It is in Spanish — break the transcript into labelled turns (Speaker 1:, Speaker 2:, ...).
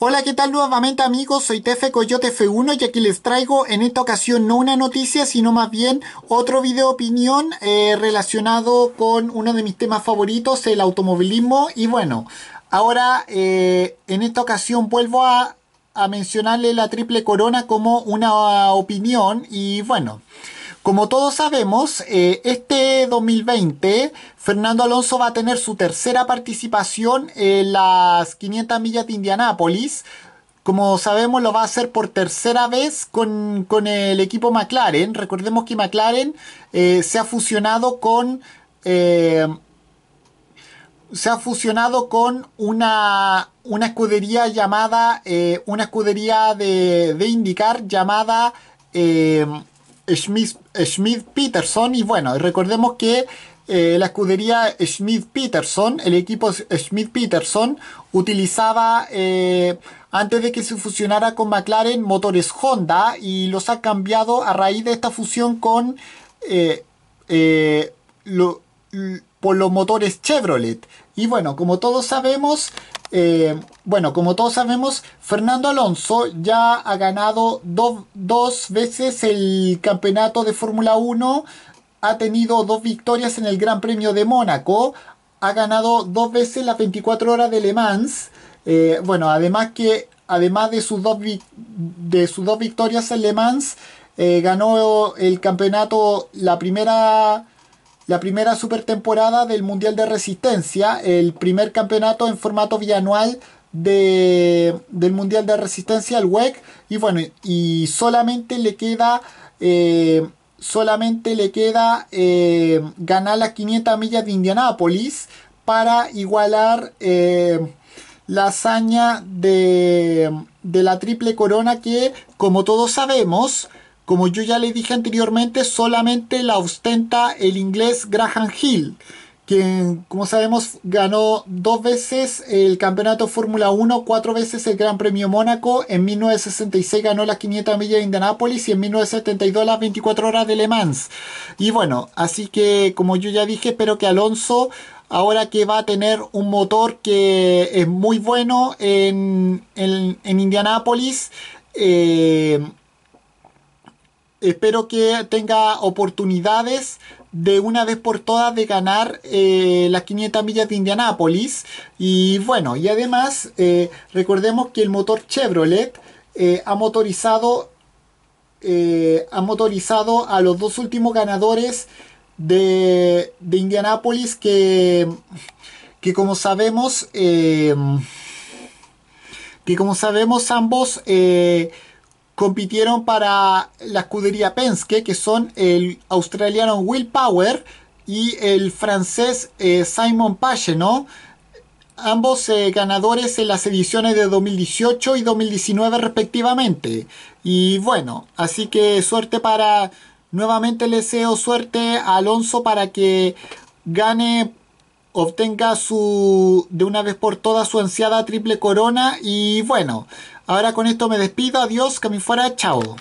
Speaker 1: Hola, ¿qué tal nuevamente amigos? Soy Tefe Coyote F1 y aquí les traigo en esta ocasión no una noticia, sino más bien otro video opinión eh, relacionado con uno de mis temas favoritos, el automovilismo. Y bueno, ahora eh, en esta ocasión vuelvo a mencionarle la Triple Corona como una opinión y bueno... Como todos sabemos, eh, este 2020 Fernando Alonso va a tener su tercera participación en las 500 millas de Indianápolis. Como sabemos, lo va a hacer por tercera vez con, el equipo McLaren. Recordemos que McLaren eh, se ha fusionado con... Eh, se ha fusionado con una, una escudería llamada, una escudería de, de indicar llamada, Smith, Peterson. Y bueno, recordemos que eh, la escudería Smith Peterson, el equipo Smith Peterson, utilizaba eh, antes de que se fusionara con McLaren motores Honda y los ha cambiado a raíz de esta fusión con eh, por los motores Chevrolet. Y bueno, como todos sabemos, eh, bueno, como todos sabemos, Fernando Alonso ya ha ganado dos veces el campeonato de Fórmula 1, ha tenido dos victorias en el Gran Premio de Mónaco, ha ganado dos veces las 24 horas de Le Mans. Eh, bueno, además que además de sus dos, de sus dos victorias en Le Mans, eh, ganó el campeonato la primera la primera supertemporada del Mundial de Resistencia, el primer campeonato en formato bianual del Mundial de Resistencia, el WEC, y bueno, y solamente le queda... Eh, solamente le queda eh, ganar las 500 millas de Indianápolis para igualar eh, la hazaña de, de la triple corona que, como todos sabemos, como yo ya le dije anteriormente, solamente la ostenta el inglés Graham Hill, quien, como sabemos, ganó dos veces el campeonato Fórmula 1, cuatro veces el Gran Premio Mónaco, en 1966 ganó las 500 millas de Indianápolis y en 1972 las 24 horas de Le Mans. Y bueno, así que como yo ya dije, espero que Alonso, ahora que va a tener un motor que es muy bueno en, Indianápolis, eh, espero que tenga oportunidades de una vez por todas de ganar eh, las 500 millas de Indianápolis. Y bueno, y además eh, recordemos que el motor Chevrolet eh, ha motorizado ha motorizado a los dos últimos ganadores de, Indianápolis que, que como sabemos que como sabemos ambos compitieron para la escudería Penske, que son el australiano Will Power y el francés eh, Simon no ambos eh, ganadores en las ediciones de 2018 y 2019 respectivamente. Y bueno, así que suerte para... Nuevamente le deseo suerte a Alonso para que gane, obtenga su de una vez por todas su ansiada triple corona y bueno, Ahora con esto me despido, adiós, que me fuera, chao.